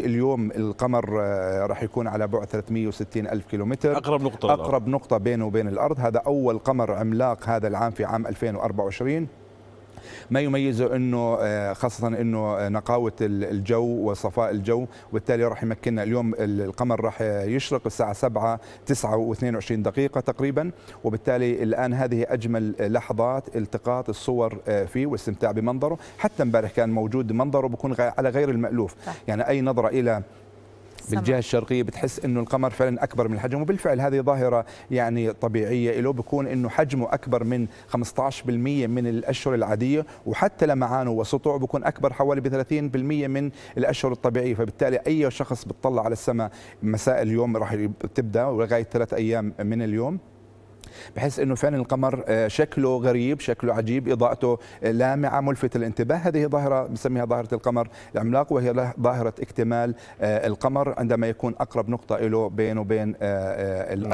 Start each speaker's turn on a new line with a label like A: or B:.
A: اليوم القمر آه، راح يكون على بعد 360 ألف كيلومتر أقرب نقطة أقرب نقطة بينه وبين الأرض هذا أول قمر عملاق هذا العام في عام 2024 ما يميزه انه آه، خاصه انه آه، نقاوه الجو وصفاء الجو وبالتالي راح يمكننا اليوم القمر راح يشرق الساعه 7 9 و22 دقيقه تقريبا وبالتالي الان هذه اجمل لحظات التقاط الصور آه، فيه والاستمتاع بمنظره حتى امبارح كان موجود منظره بكون على غير المالوف يعني اي نظره الى بالجهه الشرقيه بتحس انه القمر فعلا اكبر من حجمه وبالفعل هذه ظاهره يعني طبيعيه له بكون انه حجمه اكبر من 15% من الاشهر العاديه وحتى لمعانه وسطوعه بكون اكبر حوالي ب 30% من الاشهر الطبيعيه فبالتالي اي شخص بتطلع على السماء مساء اليوم راح تبدا ولغايه ثلاث ايام من اليوم بحيث انه فعلا القمر آه، شكله غريب شكله عجيب اضاءته آه، لامعه ملفت الانتباه هذه ظاهره بنسميها ظاهره القمر العملاق وهي ظاهره اكتمال آه، القمر عندما يكون اقرب نقطه له بينه وبين الارض